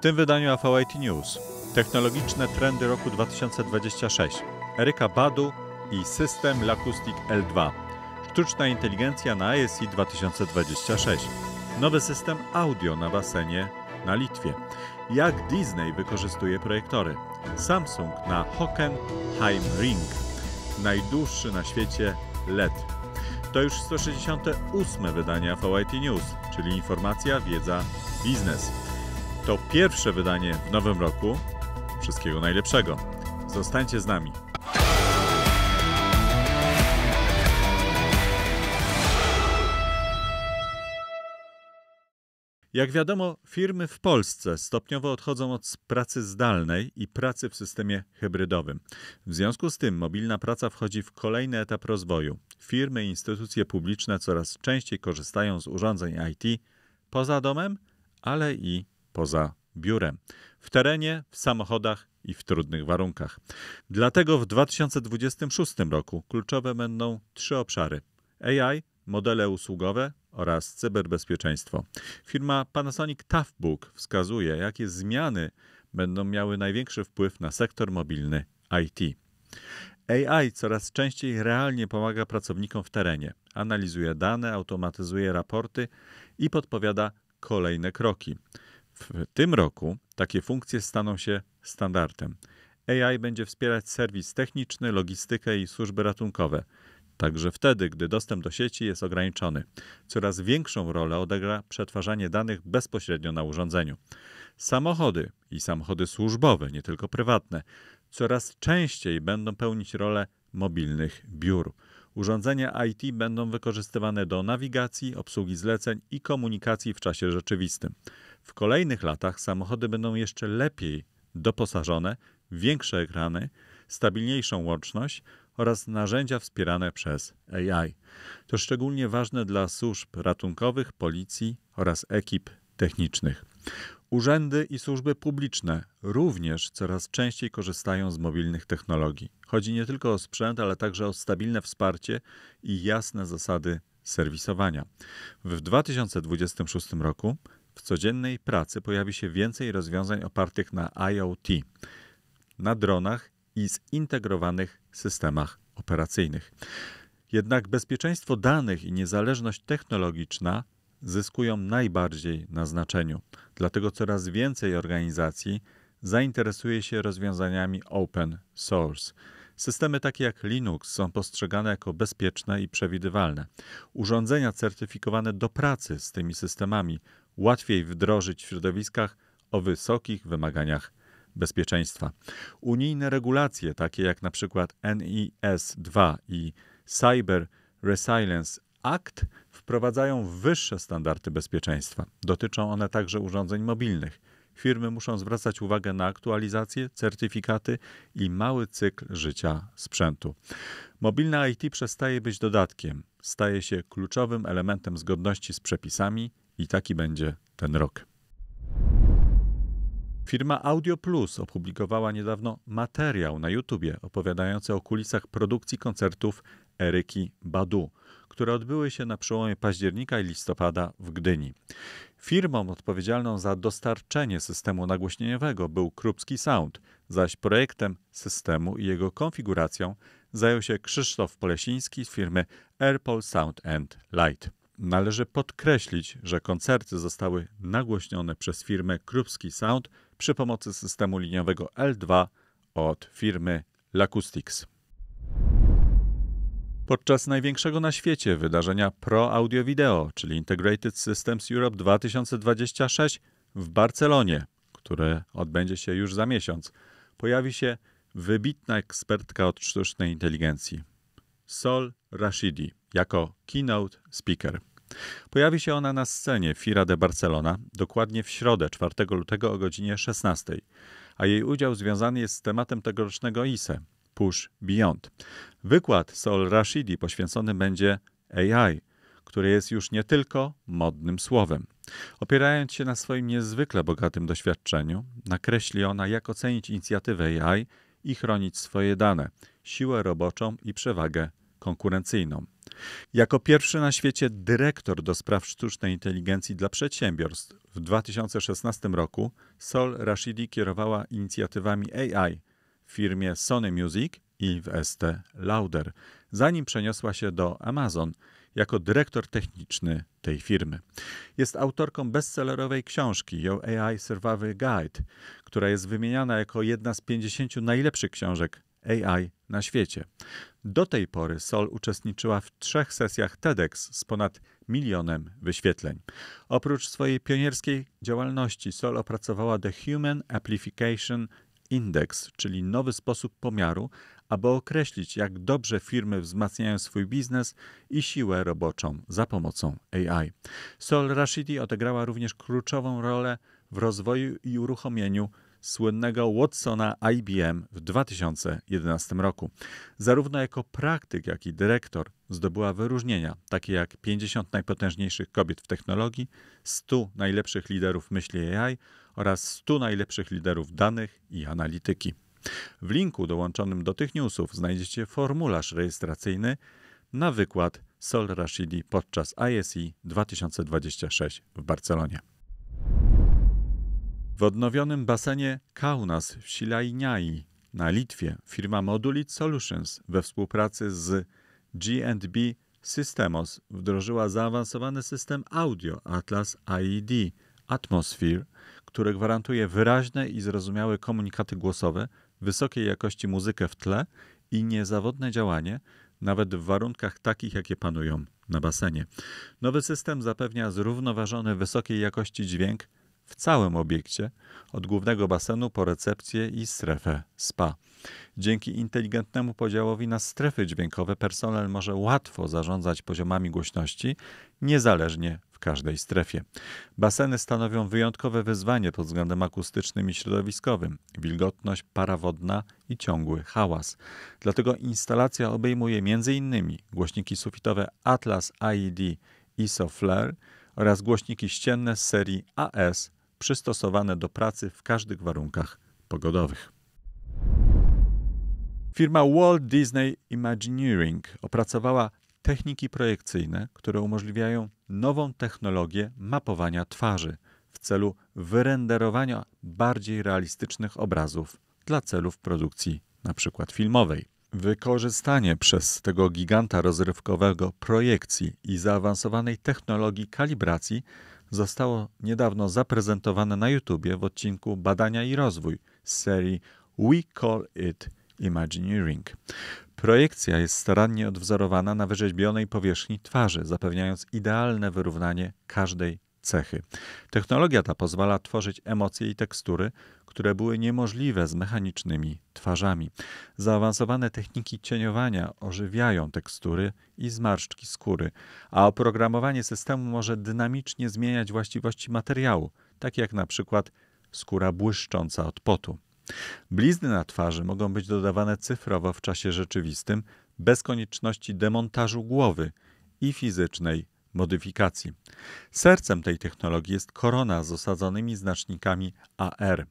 W tym wydaniu AVIT News technologiczne trendy roku 2026 Eryka Badu i system Lacustic L2 Sztuczna inteligencja na ASI 2026 Nowy system audio na basenie na Litwie Jak Disney wykorzystuje projektory Samsung na Hockenheim Ring Najdłuższy na świecie LED to już 168 wydanie AVIT News, czyli informacja, wiedza, biznes. To pierwsze wydanie w nowym roku. Wszystkiego najlepszego. Zostańcie z nami. Jak wiadomo, firmy w Polsce stopniowo odchodzą od pracy zdalnej i pracy w systemie hybrydowym. W związku z tym mobilna praca wchodzi w kolejny etap rozwoju. Firmy i instytucje publiczne coraz częściej korzystają z urządzeń IT poza domem, ale i poza biurem. W terenie, w samochodach i w trudnych warunkach. Dlatego w 2026 roku kluczowe będą trzy obszary: AI, modele usługowe oraz cyberbezpieczeństwo. Firma Panasonic Toughbook wskazuje, jakie zmiany będą miały największy wpływ na sektor mobilny IT. AI coraz częściej realnie pomaga pracownikom w terenie, analizuje dane, automatyzuje raporty i podpowiada kolejne kroki. W tym roku takie funkcje staną się standardem. AI będzie wspierać serwis techniczny, logistykę i służby ratunkowe, także wtedy, gdy dostęp do sieci jest ograniczony. Coraz większą rolę odegra przetwarzanie danych bezpośrednio na urządzeniu. Samochody i samochody służbowe, nie tylko prywatne, coraz częściej będą pełnić rolę mobilnych biur. Urządzenia IT będą wykorzystywane do nawigacji, obsługi zleceń i komunikacji w czasie rzeczywistym. W kolejnych latach samochody będą jeszcze lepiej doposażone, większe ekrany, stabilniejszą łączność oraz narzędzia wspierane przez AI. To szczególnie ważne dla służb ratunkowych, policji oraz ekip technicznych. Urzędy i służby publiczne również coraz częściej korzystają z mobilnych technologii. Chodzi nie tylko o sprzęt, ale także o stabilne wsparcie i jasne zasady serwisowania. W 2026 roku w codziennej pracy pojawi się więcej rozwiązań opartych na IoT, na dronach i zintegrowanych systemach operacyjnych. Jednak bezpieczeństwo danych i niezależność technologiczna zyskują najbardziej na znaczeniu. Dlatego coraz więcej organizacji zainteresuje się rozwiązaniami open source. Systemy takie jak Linux są postrzegane jako bezpieczne i przewidywalne. Urządzenia certyfikowane do pracy z tymi systemami łatwiej wdrożyć w środowiskach o wysokich wymaganiach bezpieczeństwa. Unijne regulacje, takie jak np. NIS 2 i Cyber Resilience akt wprowadzają wyższe standardy bezpieczeństwa. Dotyczą one także urządzeń mobilnych. Firmy muszą zwracać uwagę na aktualizacje, certyfikaty i mały cykl życia sprzętu. Mobilna IT przestaje być dodatkiem, staje się kluczowym elementem zgodności z przepisami i taki będzie ten rok. Firma Audio Plus opublikowała niedawno materiał na YouTube opowiadający o kulisach produkcji koncertów Eryki Badu, które odbyły się na przełomie października i listopada w Gdyni. Firmą odpowiedzialną za dostarczenie systemu nagłośnieniowego był Krupski Sound, zaś projektem systemu i jego konfiguracją zajął się Krzysztof Polesiński z firmy Airpol Sound and Light. Należy podkreślić, że koncerty zostały nagłośnione przez firmę Krupski Sound przy pomocy systemu liniowego L2 od firmy Lacoustics. Podczas największego na świecie wydarzenia Pro Audio Video, czyli Integrated Systems Europe 2026 w Barcelonie, które odbędzie się już za miesiąc, pojawi się wybitna ekspertka od sztucznej inteligencji, Sol Rashidi, jako keynote speaker. Pojawi się ona na scenie Fira de Barcelona dokładnie w środę 4 lutego o godzinie 16, a jej udział związany jest z tematem tegorocznego ISE – Push Beyond. Wykład Sol Rashidi poświęcony będzie AI, które jest już nie tylko modnym słowem. Opierając się na swoim niezwykle bogatym doświadczeniu, nakreśli ona, jak ocenić inicjatywę AI i chronić swoje dane, siłę roboczą i przewagę konkurencyjną. Jako pierwszy na świecie dyrektor do spraw sztucznej inteligencji dla przedsiębiorstw w 2016 roku Sol Rashidi kierowała inicjatywami AI firmie Sony Music i w ST Lauder, zanim przeniosła się do Amazon jako dyrektor techniczny tej firmy. Jest autorką bestsellerowej książki „Your AI Survival Guide, która jest wymieniana jako jedna z 50 najlepszych książek AI na świecie. Do tej pory Sol uczestniczyła w trzech sesjach TEDx z ponad milionem wyświetleń. Oprócz swojej pionierskiej działalności, Sol opracowała The Human Amplification indeks, czyli nowy sposób pomiaru, aby określić, jak dobrze firmy wzmacniają swój biznes i siłę roboczą za pomocą AI. Sol Rashidi odegrała również kluczową rolę w rozwoju i uruchomieniu słynnego Watsona IBM w 2011 roku. Zarówno jako praktyk, jak i dyrektor zdobyła wyróżnienia, takie jak 50 najpotężniejszych kobiet w technologii, 100 najlepszych liderów myśli AI oraz 100 najlepszych liderów danych i analityki. W linku dołączonym do tych newsów znajdziecie formularz rejestracyjny na wykład Sol Rashidi podczas ISI 2026 w Barcelonie. W odnowionym basenie Kaunas w Silajniai na Litwie firma Modulit Solutions we współpracy z G&B Systemos wdrożyła zaawansowany system audio Atlas AED Atmosphere, który gwarantuje wyraźne i zrozumiałe komunikaty głosowe, wysokiej jakości muzykę w tle i niezawodne działanie, nawet w warunkach takich, jakie panują na basenie. Nowy system zapewnia zrównoważony wysokiej jakości dźwięk w całym obiekcie, od głównego basenu po recepcję i strefę spa. Dzięki inteligentnemu podziałowi na strefy dźwiękowe personel może łatwo zarządzać poziomami głośności, niezależnie w każdej strefie. Baseny stanowią wyjątkowe wyzwanie pod względem akustycznym i środowiskowym, wilgotność, para wodna i ciągły hałas. Dlatego instalacja obejmuje m.in. głośniki sufitowe Atlas AED ISOFLARE oraz głośniki ścienne z serii AS przystosowane do pracy w każdych warunkach pogodowych. Firma Walt Disney Imagineering opracowała techniki projekcyjne, które umożliwiają nową technologię mapowania twarzy w celu wyrenderowania bardziej realistycznych obrazów dla celów produkcji np. filmowej. Wykorzystanie przez tego giganta rozrywkowego projekcji i zaawansowanej technologii kalibracji zostało niedawno zaprezentowane na YouTubie w odcinku Badania i rozwój z serii We Call It Imagineering. Projekcja jest starannie odwzorowana na wyrzeźbionej powierzchni twarzy, zapewniając idealne wyrównanie każdej cechy. Technologia ta pozwala tworzyć emocje i tekstury, które były niemożliwe z mechanicznymi twarzami. Zaawansowane techniki cieniowania ożywiają tekstury i zmarszczki skóry, a oprogramowanie systemu może dynamicznie zmieniać właściwości materiału, takie jak na przykład skóra błyszcząca od potu. Blizny na twarzy mogą być dodawane cyfrowo w czasie rzeczywistym, bez konieczności demontażu głowy i fizycznej modyfikacji. Sercem tej technologii jest korona z osadzonymi znacznikami AR.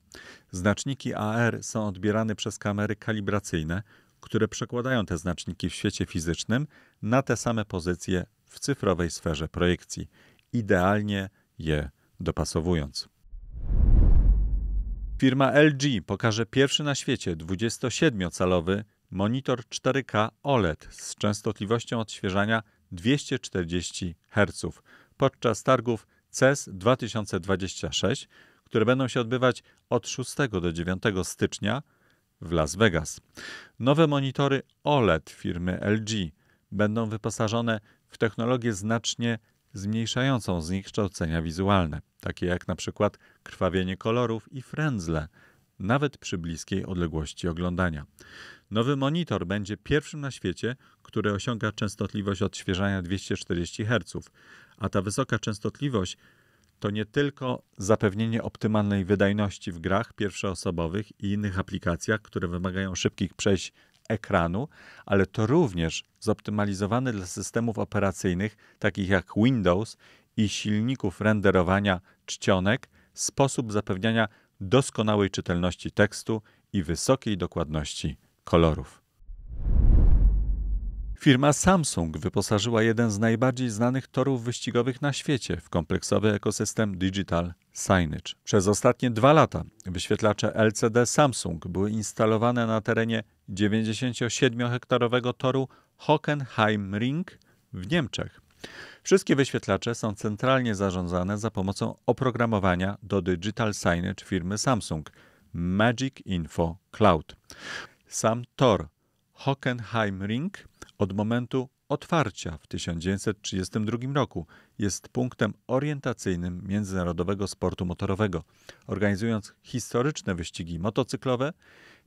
Znaczniki AR są odbierane przez kamery kalibracyjne, które przekładają te znaczniki w świecie fizycznym na te same pozycje w cyfrowej sferze projekcji, idealnie je dopasowując. Firma LG pokaże pierwszy na świecie 27-calowy monitor 4K OLED z częstotliwością odświeżania 240 Hz podczas targów e CES 2026, które będą się odbywać od 6 do 9 stycznia w Las Vegas. Nowe monitory OLED firmy LG będą wyposażone w technologię znacznie zmniejszającą zniekształcenia wizualne, takie jak na przykład krwawienie kolorów i frędzle – nawet przy bliskiej odległości oglądania. Nowy monitor będzie pierwszym na świecie, który osiąga częstotliwość odświeżania 240 Hz, a ta wysoka częstotliwość to nie tylko zapewnienie optymalnej wydajności w grach pierwszoosobowych i innych aplikacjach, które wymagają szybkich przejść ekranu, ale to również zoptymalizowany dla systemów operacyjnych takich jak Windows i silników renderowania czcionek sposób zapewniania doskonałej czytelności tekstu i wysokiej dokładności kolorów. Firma Samsung wyposażyła jeden z najbardziej znanych torów wyścigowych na świecie w kompleksowy ekosystem Digital Signage. Przez ostatnie dwa lata wyświetlacze LCD Samsung były instalowane na terenie 97-hektarowego toru Hockenheimring w Niemczech. Wszystkie wyświetlacze są centralnie zarządzane za pomocą oprogramowania do Digital Signage firmy Samsung Magic Info Cloud. Sam Tor Hockenheim Ring od momentu otwarcia w 1932 roku jest punktem orientacyjnym międzynarodowego sportu motorowego, organizując historyczne wyścigi motocyklowe,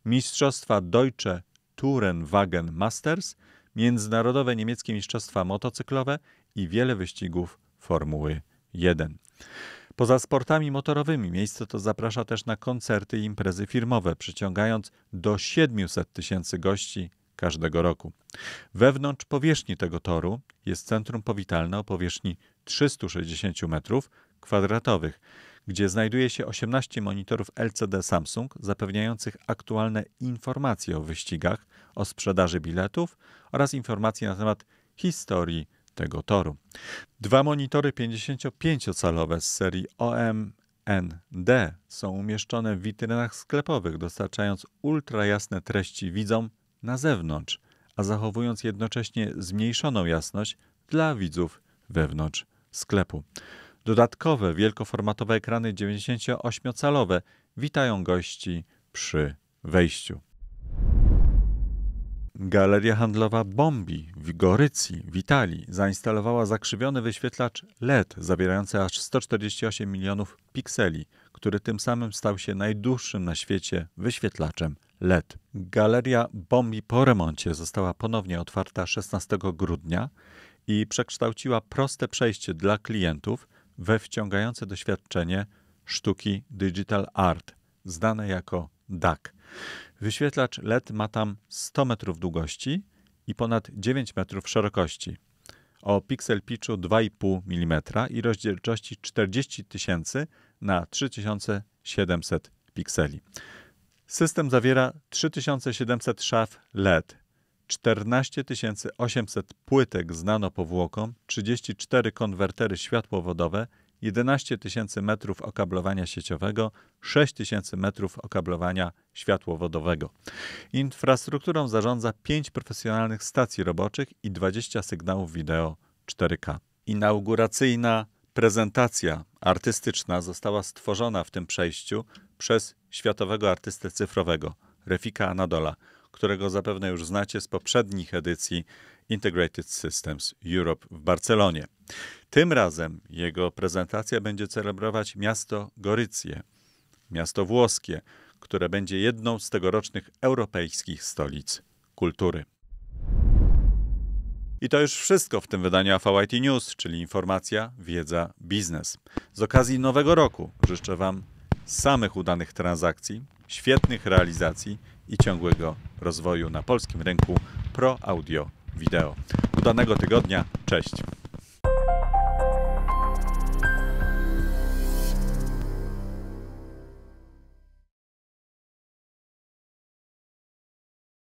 mistrzostwa Deutsche Tourenwagen Masters – międzynarodowe niemieckie mistrzostwa motocyklowe i wiele wyścigów Formuły 1. Poza sportami motorowymi miejsce to zaprasza też na koncerty i imprezy firmowe, przyciągając do 700 tysięcy gości każdego roku. Wewnątrz powierzchni tego toru jest centrum powitalne o powierzchni 360 metrów kwadratowych gdzie znajduje się 18 monitorów LCD Samsung zapewniających aktualne informacje o wyścigach, o sprzedaży biletów oraz informacje na temat historii tego toru. Dwa monitory 55-calowe z serii OMND są umieszczone w witrynach sklepowych, dostarczając ultrajasne treści widzom na zewnątrz, a zachowując jednocześnie zmniejszoną jasność dla widzów wewnątrz sklepu. Dodatkowe wielkoformatowe ekrany 98-calowe witają gości przy wejściu. Galeria handlowa Bombi w Gorycji w Italii zainstalowała zakrzywiony wyświetlacz LED zawierający aż 148 milionów pikseli, który tym samym stał się najdłuższym na świecie wyświetlaczem LED. Galeria Bombi po remoncie została ponownie otwarta 16 grudnia i przekształciła proste przejście dla klientów we wciągające doświadczenie sztuki Digital Art, znane jako DAC. Wyświetlacz LED ma tam 100 metrów długości i ponad 9 metrów szerokości o pixel pitchu 2,5 mm i rozdzielczości 40 000 na 3700 pikseli. System zawiera 3700 szaf LED, 14 800 płytek znano powłoką, 34 konwertery światłowodowe, 11 000 metrów okablowania sieciowego, 6 000 metrów okablowania światłowodowego. Infrastrukturą zarządza 5 profesjonalnych stacji roboczych i 20 sygnałów wideo 4K. Inauguracyjna prezentacja artystyczna została stworzona w tym przejściu przez światowego artystę cyfrowego Refika Anadola – którego zapewne już znacie z poprzednich edycji Integrated Systems Europe w Barcelonie. Tym razem jego prezentacja będzie celebrować miasto Gorycję, miasto włoskie, które będzie jedną z tegorocznych europejskich stolic kultury. I to już wszystko w tym wydaniu AVIT News, czyli informacja, wiedza, biznes. Z okazji nowego roku życzę Wam samych udanych transakcji, świetnych realizacji i ciągłego rozwoju na polskim rynku pro audio wideo. Udanego tygodnia, cześć!